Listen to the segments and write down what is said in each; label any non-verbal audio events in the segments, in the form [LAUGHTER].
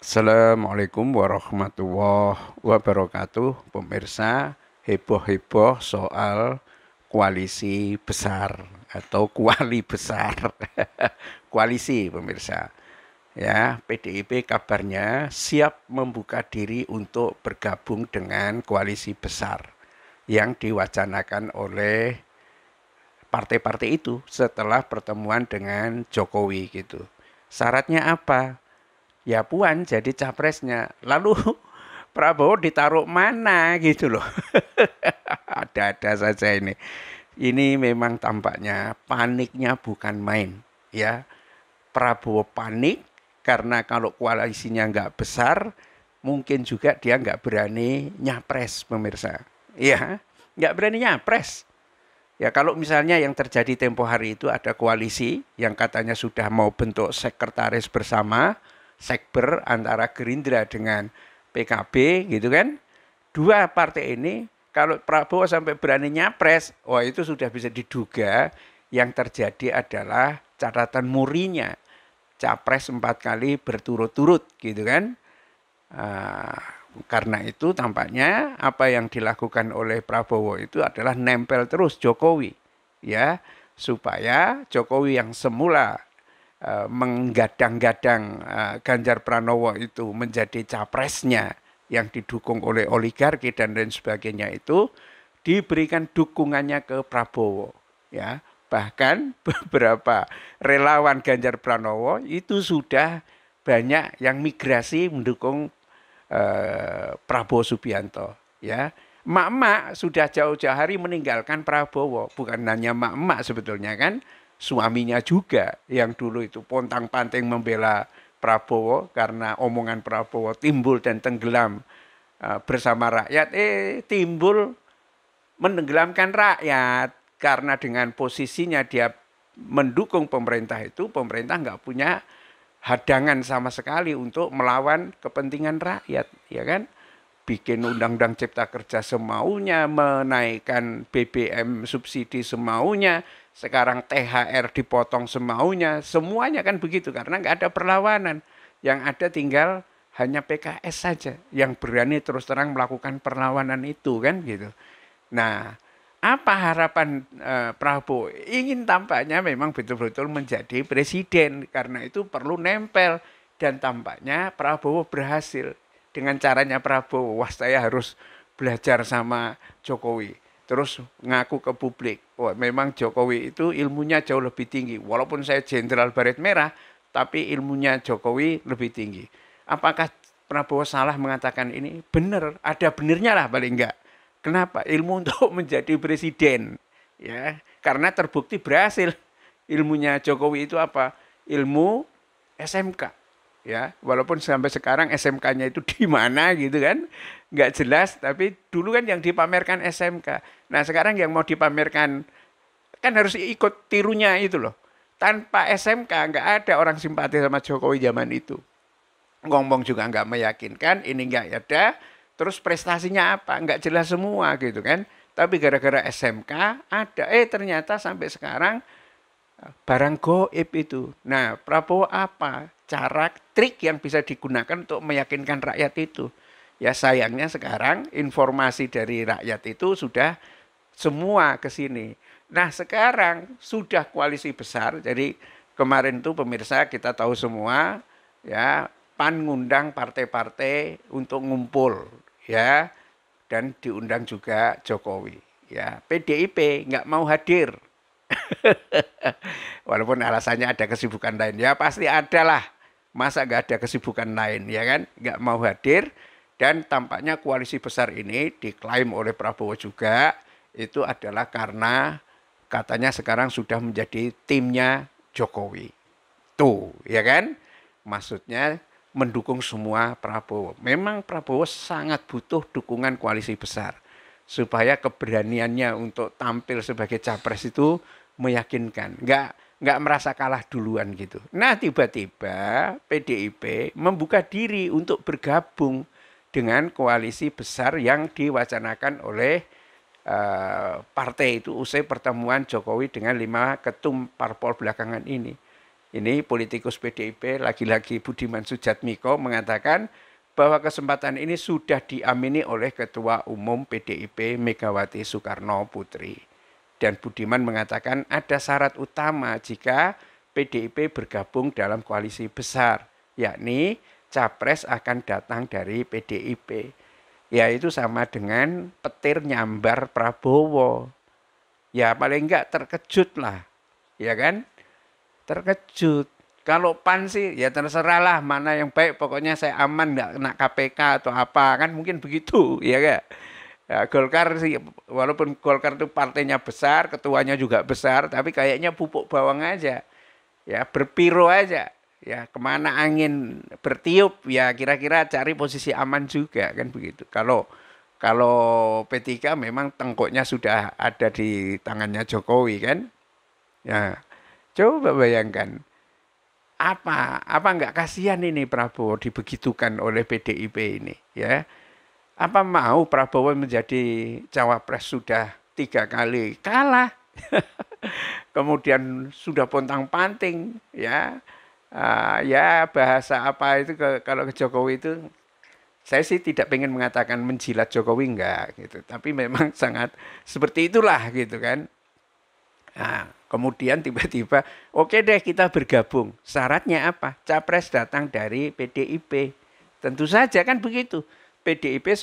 Assalamualaikum warahmatullahi wabarakatuh Pemirsa heboh-heboh soal koalisi besar atau kuali besar [LAUGHS] Koalisi pemirsa ya PDIP kabarnya siap membuka diri untuk bergabung dengan koalisi besar yang diwacanakan oleh partai-partai itu setelah pertemuan dengan Jokowi gitu. Syaratnya apa? ya Puan jadi capresnya. Lalu [LAUGHS] Prabowo ditaruh mana gitu loh. [LAUGHS] Ada-ada saja ini. Ini memang tampaknya paniknya bukan main ya. Prabowo panik karena kalau koalisinya nggak besar mungkin juga dia nggak berani nyapres pemirsa. Ya, nggak berani nyapres. Ya kalau misalnya yang terjadi tempo hari itu ada koalisi yang katanya sudah mau bentuk sekretaris bersama, sekber antara Gerindra dengan PKB gitu kan. Dua partai ini kalau Prabowo sampai berani nyapres, wah itu sudah bisa diduga yang terjadi adalah catatan murinya. Capres empat kali berturut-turut gitu kan. Uh, karena itu tampaknya apa yang dilakukan oleh Prabowo itu adalah nempel terus Jokowi ya supaya Jokowi yang semula Eh, menggadang-gadang eh, Ganjar Pranowo itu menjadi capresnya yang didukung oleh oligarki dan lain sebagainya itu diberikan dukungannya ke Prabowo ya bahkan [LAUGHS] beberapa relawan Ganjar Pranowo itu sudah banyak yang migrasi mendukung eh, Prabowo Subianto ya mak-mak sudah jauh-jauh hari meninggalkan Prabowo bukan hanya mak-mak sebetulnya kan suaminya juga yang dulu itu pontang-panting membela Prabowo karena omongan Prabowo timbul dan tenggelam eh, bersama rakyat eh timbul menenggelamkan rakyat karena dengan posisinya dia mendukung pemerintah itu pemerintah nggak punya hadangan sama sekali untuk melawan kepentingan rakyat ya kan bikin undang-undang cipta kerja semaunya menaikkan BBM subsidi semaunya sekarang THR dipotong semaunya, semuanya kan begitu karena nggak ada perlawanan. Yang ada tinggal hanya PKS saja yang berani terus terang melakukan perlawanan itu kan gitu. Nah, apa harapan e, Prabowo? Ingin tampaknya memang betul-betul menjadi presiden karena itu perlu nempel dan tampaknya Prabowo berhasil dengan caranya Prabowo. Wah, saya harus belajar sama Jokowi terus ngaku ke publik. Wah, memang Jokowi itu ilmunya jauh lebih tinggi. Walaupun saya jenderal baret merah, tapi ilmunya Jokowi lebih tinggi. Apakah Prabowo salah mengatakan ini? Benar, ada benernya lah paling enggak. Kenapa? Ilmu untuk [LAUGHS] menjadi presiden. Ya, karena terbukti berhasil. Ilmunya Jokowi itu apa? Ilmu SMK ya walaupun sampai sekarang SMK-nya itu [LAUGHS] di mana gitu kan nggak jelas tapi dulu kan yang dipamerkan SMK nah sekarang yang mau dipamerkan kan harus ikut tirunya itu loh tanpa SMK nggak ada orang simpati sama Jokowi zaman itu ngomong juga nggak meyakinkan ini nggak ada terus prestasinya apa nggak jelas semua gitu kan tapi gara-gara SMK ada eh ternyata sampai sekarang eh, barang goib itu nah Prabowo apa cara trik yang bisa digunakan untuk meyakinkan rakyat itu. Ya sayangnya sekarang informasi dari rakyat itu sudah semua ke sini. Nah sekarang sudah koalisi besar, jadi kemarin itu pemirsa kita tahu semua ya PAN ngundang partai-partai untuk ngumpul ya dan diundang juga Jokowi ya PDIP nggak mau hadir [LAUGHS] walaupun alasannya ada kesibukan lain ya pasti ada lah masa nggak ada kesibukan lain ya kan nggak mau hadir dan tampaknya koalisi besar ini diklaim oleh Prabowo juga itu adalah karena katanya sekarang sudah menjadi timnya Jokowi. Tuh, ya kan? Maksudnya mendukung semua Prabowo. Memang Prabowo sangat butuh dukungan koalisi besar supaya keberaniannya untuk tampil sebagai capres itu meyakinkan. nggak nggak merasa kalah duluan gitu. Nah tiba-tiba PDIP membuka diri untuk bergabung dengan koalisi besar yang diwacanakan oleh uh, partai itu usai pertemuan Jokowi dengan lima ketum parpol belakangan ini. Ini politikus PDIP lagi-lagi Budiman Sujatmiko mengatakan bahwa kesempatan ini sudah diamini oleh Ketua Umum PDIP Megawati Soekarno Putri dan Budiman mengatakan ada syarat utama jika PDIP bergabung dalam koalisi besar, yakni capres akan datang dari PDIP. Ya itu sama dengan petir nyambar Prabowo. Ya paling enggak terkejut lah, ya kan? Terkejut. Kalau PAN sih ya terserah lah, mana yang baik, pokoknya saya aman enggak kena KPK atau apa, kan mungkin begitu, ya enggak? Ya, Golkar sih, walaupun Golkar itu partainya besar, ketuanya juga besar, tapi kayaknya pupuk bawang aja, ya berpiro aja, ya kemana angin bertiup, ya kira-kira cari posisi aman juga kan begitu. Kalau kalau P3 memang tengkuknya sudah ada di tangannya Jokowi kan, ya coba bayangkan apa apa nggak kasihan ini Prabowo dibegitukan oleh PDIP ini, ya apa mau Prabowo menjadi cawapres sudah tiga kali kalah? [LAUGHS] Kemudian sudah pontang-panting ya. Uh, ya bahasa apa itu ke, kalau ke Jokowi itu saya sih tidak ingin mengatakan menjilat Jokowi enggak gitu tapi memang [LAUGHS] sangat seperti itulah gitu kan nah, kemudian tiba-tiba oke okay deh kita bergabung syaratnya apa capres datang dari PDIP tentu saja kan begitu PDIP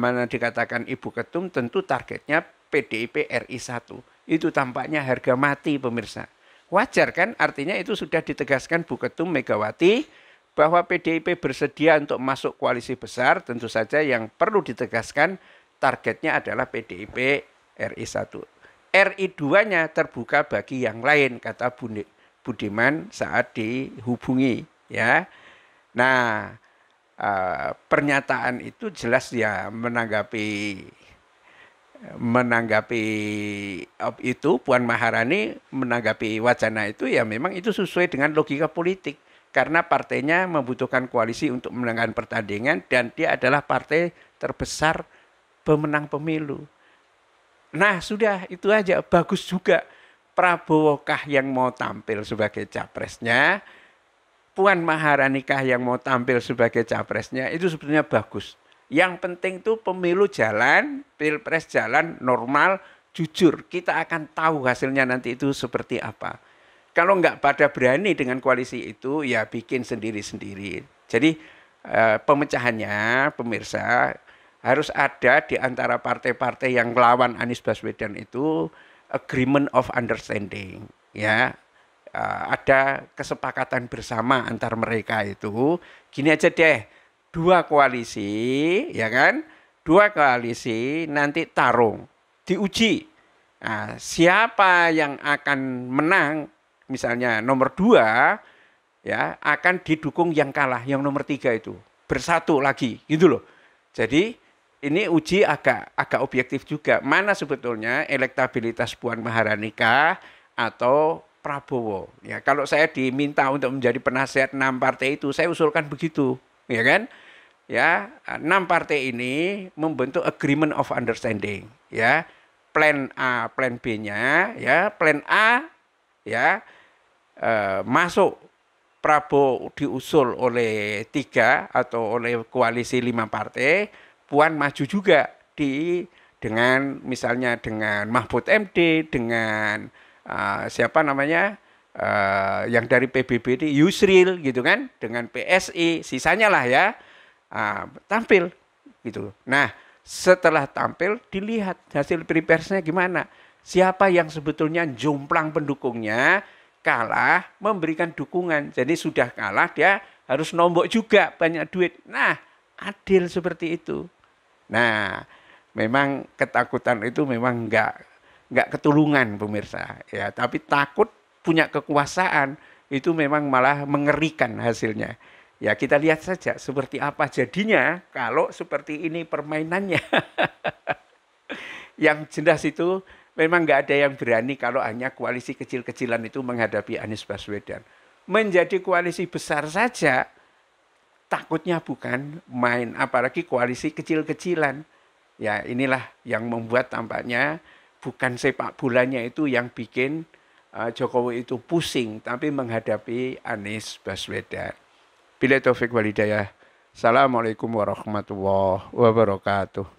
mana dikatakan Ibu Ketum tentu targetnya PDIP RI 1. Itu tampaknya harga mati pemirsa. Wajar kan artinya itu sudah ditegaskan Bu Ketum Megawati bahwa PDIP bersedia untuk masuk koalisi besar tentu saja yang perlu ditegaskan targetnya adalah PDIP RI 1. RI 2-nya terbuka bagi yang lain kata Budiman saat dihubungi ya. Nah, uh, pernyataan itu jelas ya menanggapi menanggapi itu Puan Maharani menanggapi wacana itu ya memang itu sesuai dengan logika politik karena partainya membutuhkan koalisi untuk menangkan pertandingan dan dia adalah partai terbesar pemenang pemilu. Nah sudah itu aja bagus juga Prabowo kah yang mau tampil sebagai capresnya Puan Kah yang mau tampil sebagai capresnya itu sebetulnya bagus. Yang penting tuh pemilu jalan, pilpres jalan normal, jujur. Kita akan tahu hasilnya nanti itu seperti apa. Kalau nggak pada berani dengan koalisi itu, ya bikin sendiri-sendiri. Jadi eh, pemecahannya, pemirsa, harus ada di antara partai-partai yang melawan Anies Baswedan itu agreement of understanding ya Eh, ada kesepakatan bersama antar mereka itu gini aja deh dua koalisi ya kan dua koalisi nanti tarung diuji nah, siapa yang akan menang misalnya nomor dua ya akan didukung yang kalah yang nomor tiga itu bersatu lagi gitu loh jadi ini uji agak agak objektif juga mana sebetulnya elektabilitas Puan Maharani atau Prabowo. Ya, kalau saya diminta untuk menjadi penasehat enam partai itu, saya usulkan begitu, ya kan? Ya, enam partai ini membentuk agreement of understanding, ya. Plan A, plan B-nya, ya, plan A ya eh, masuk Prabowo diusul oleh tiga atau oleh koalisi lima partai, Puan maju juga di dengan misalnya dengan Mahfud MD, dengan uh, siapa namanya uh, yang dari PBB ini Yusril gitu kan dengan PSI e, sisanya lah ya uh, tampil gitu. Nah setelah tampil dilihat hasil prepersnya gimana siapa yang sebetulnya jomplang pendukungnya kalah memberikan dukungan jadi sudah kalah dia harus nombok juga banyak duit nah adil seperti itu nah memang ketakutan itu memang enggak nggak ketulungan pemirsa ya tapi takut punya kekuasaan itu memang malah mengerikan hasilnya ya kita lihat saja seperti apa jadinya kalau seperti ini permainannya [LAUGHS] yang jelas itu memang nggak ada yang berani kalau hanya koalisi kecil-kecilan itu menghadapi Anies Baswedan menjadi koalisi besar saja takutnya bukan main apalagi koalisi kecil-kecilan ya inilah yang membuat tampaknya bukan sepak bulannya itu yang bikin uh, Jokowi itu pusing, tapi menghadapi Anies Baswedan. Bila Taufik Walidaya. Assalamualaikum warahmatullahi wabarakatuh.